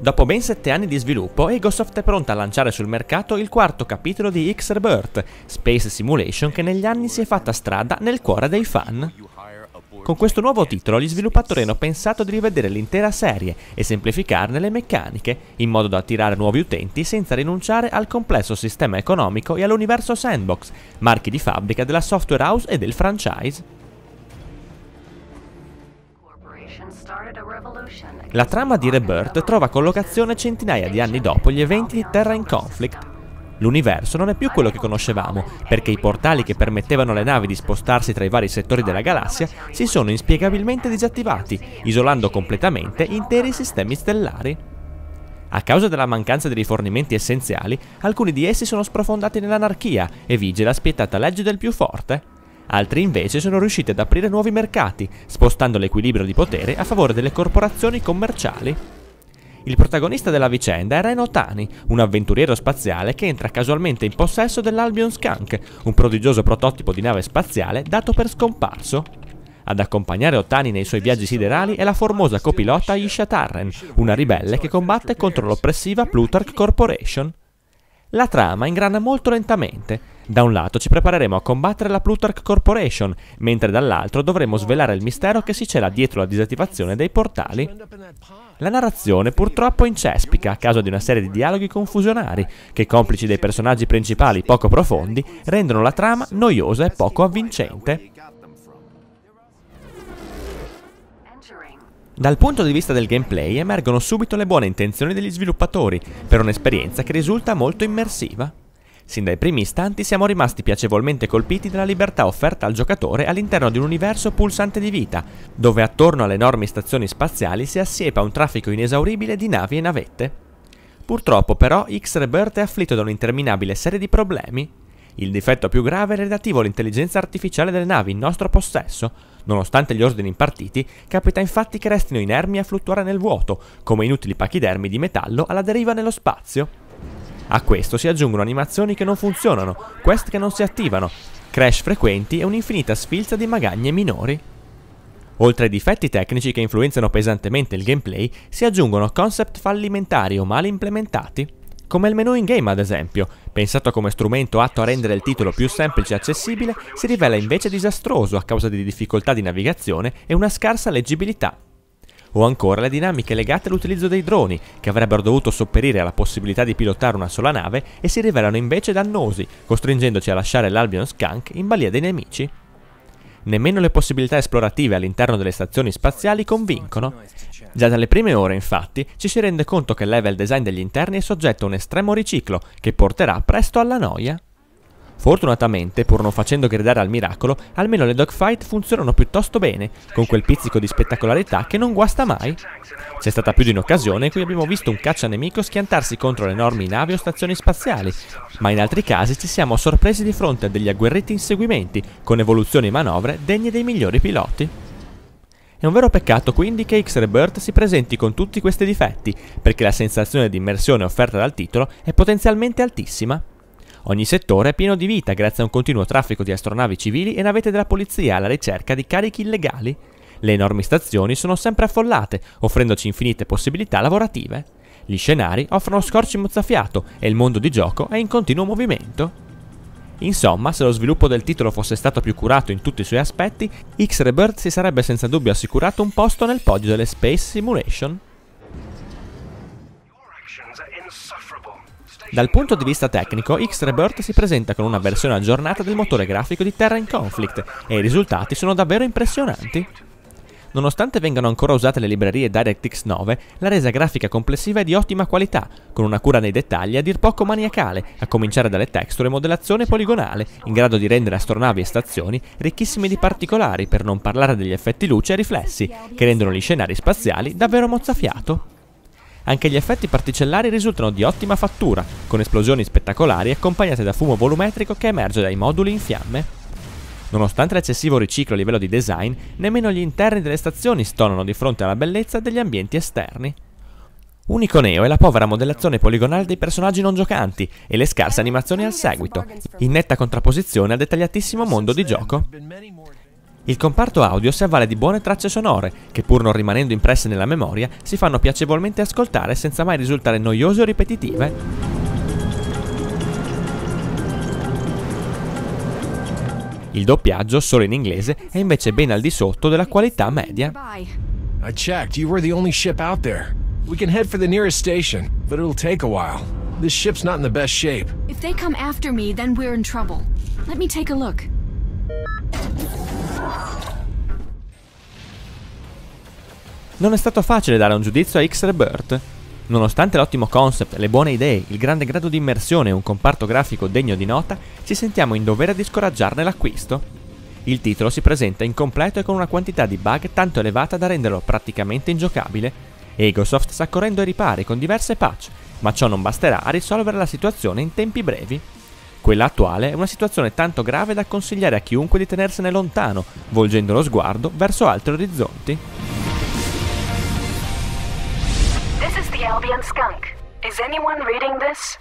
Dopo ben sette anni di sviluppo, Egosoft è pronta a lanciare sul mercato il quarto capitolo di X-Rebirth, Space Simulation che negli anni si è fatta strada nel cuore dei fan. Con questo nuovo titolo gli sviluppatori hanno pensato di rivedere l'intera serie e semplificarne le meccaniche, in modo da attirare nuovi utenti senza rinunciare al complesso sistema economico e all'universo sandbox, marchi di fabbrica della software house e del franchise. La trama di Rebirth trova collocazione centinaia di anni dopo gli eventi di Terra in Conflict. L'universo non è più quello che conoscevamo, perché i portali che permettevano alle navi di spostarsi tra i vari settori della galassia si sono inspiegabilmente disattivati, isolando completamente interi sistemi stellari. A causa della mancanza di rifornimenti essenziali, alcuni di essi sono sprofondati nell'anarchia e vige la spietata legge del più forte, Altri invece sono riusciti ad aprire nuovi mercati, spostando l'equilibrio di potere a favore delle corporazioni commerciali. Il protagonista della vicenda è Reno Tani, un avventuriero spaziale che entra casualmente in possesso dell'Albion Skunk, un prodigioso prototipo di nave spaziale dato per scomparso. Ad accompagnare Ottani nei suoi viaggi siderali è la formosa copilota Isha Tarren, una ribelle che combatte contro l'oppressiva Plutarch Corporation. La trama ingrana molto lentamente. Da un lato ci prepareremo a combattere la Plutarch Corporation, mentre dall'altro dovremo svelare il mistero che si cela dietro la disattivazione dei portali. La narrazione purtroppo incespica a causa di una serie di dialoghi confusionari, che complici dei personaggi principali poco profondi rendono la trama noiosa e poco avvincente. Dal punto di vista del gameplay emergono subito le buone intenzioni degli sviluppatori per un'esperienza che risulta molto immersiva. Sin dai primi istanti siamo rimasti piacevolmente colpiti dalla libertà offerta al giocatore all'interno di un universo pulsante di vita, dove attorno alle enormi stazioni spaziali si assiepa un traffico inesauribile di navi e navette. Purtroppo però X-Rebirth è afflitto da un'interminabile serie di problemi, il difetto più grave è relativo all'intelligenza artificiale delle navi in nostro possesso. Nonostante gli ordini impartiti, capita infatti che restino inermi a fluttuare nel vuoto, come inutili pachidermi di metallo alla deriva nello spazio. A questo si aggiungono animazioni che non funzionano, quest che non si attivano, crash frequenti e un'infinita sfilza di magagne minori. Oltre ai difetti tecnici che influenzano pesantemente il gameplay, si aggiungono concept fallimentari o mal implementati come il menu in-game ad esempio. Pensato come strumento atto a rendere il titolo più semplice e accessibile, si rivela invece disastroso a causa di difficoltà di navigazione e una scarsa leggibilità. O ancora le dinamiche legate all'utilizzo dei droni, che avrebbero dovuto sopperire alla possibilità di pilotare una sola nave e si rivelano invece dannosi, costringendoci a lasciare l'Albion Skunk in balia dei nemici. Nemmeno le possibilità esplorative all'interno delle stazioni spaziali convincono. Già dalle prime ore, infatti, ci si rende conto che il level design degli interni è soggetto a un estremo riciclo che porterà presto alla noia. Fortunatamente, pur non facendo gridare al miracolo, almeno le dogfight funzionano piuttosto bene, con quel pizzico di spettacolarità che non guasta mai. C'è stata più di un'occasione in cui abbiamo visto un caccianemico schiantarsi contro le enormi navi o stazioni spaziali, ma in altri casi ci siamo sorpresi di fronte a degli agguerriti inseguimenti, con evoluzioni e manovre degne dei migliori piloti. È un vero peccato quindi che X-Rebirth si presenti con tutti questi difetti, perché la sensazione di immersione offerta dal titolo è potenzialmente altissima. Ogni settore è pieno di vita grazie a un continuo traffico di astronavi civili e navette della polizia alla ricerca di carichi illegali. Le enormi stazioni sono sempre affollate, offrendoci infinite possibilità lavorative. Gli scenari offrono scorci mozzafiato e il mondo di gioco è in continuo movimento. Insomma, se lo sviluppo del titolo fosse stato più curato in tutti i suoi aspetti, X-Rebirth si sarebbe senza dubbio assicurato un posto nel podio delle Space Simulation. Dal punto di vista tecnico, X-Rebirth si presenta con una versione aggiornata del motore grafico di Terra in Conflict e i risultati sono davvero impressionanti. Nonostante vengano ancora usate le librerie DirectX 9, la resa grafica complessiva è di ottima qualità, con una cura nei dettagli a dir poco maniacale, a cominciare dalle texture e modellazione poligonale, in grado di rendere astronavi e stazioni ricchissime di particolari, per non parlare degli effetti luce e riflessi, che rendono gli scenari spaziali davvero mozzafiato. Anche gli effetti particellari risultano di ottima fattura, con esplosioni spettacolari accompagnate da fumo volumetrico che emerge dai moduli in fiamme. Nonostante l'eccessivo riciclo a livello di design, nemmeno gli interni delle stazioni stonano di fronte alla bellezza degli ambienti esterni. Unico neo è la povera modellazione poligonale dei personaggi non giocanti e le scarse animazioni al seguito, in netta contrapposizione al dettagliatissimo mondo di gioco. Il comparto audio si avvale di buone tracce sonore, che pur non rimanendo impresse nella memoria, si fanno piacevolmente ascoltare senza mai risultare noiose o ripetitive. Il doppiaggio, solo in inglese, è invece ben al di sotto della qualità media. I checked, you were the only ship out there. We can head for the nearest station, but it'll take a while. This ship's not in the best shape. If they come after me, then we're in trouble. Let me take a look. non è stato facile dare un giudizio a X-Rebirth. Nonostante l'ottimo concept, le buone idee, il grande grado di immersione e un comparto grafico degno di nota, ci sentiamo in dovere di scoraggiarne l'acquisto. Il titolo si presenta incompleto e con una quantità di bug tanto elevata da renderlo praticamente ingiocabile, Egosoft sta correndo ai ripari con diverse patch, ma ciò non basterà a risolvere la situazione in tempi brevi. Quella attuale è una situazione tanto grave da consigliare a chiunque di tenersene lontano, volgendo lo sguardo verso altri orizzonti. the Albion skunk. Is anyone reading this?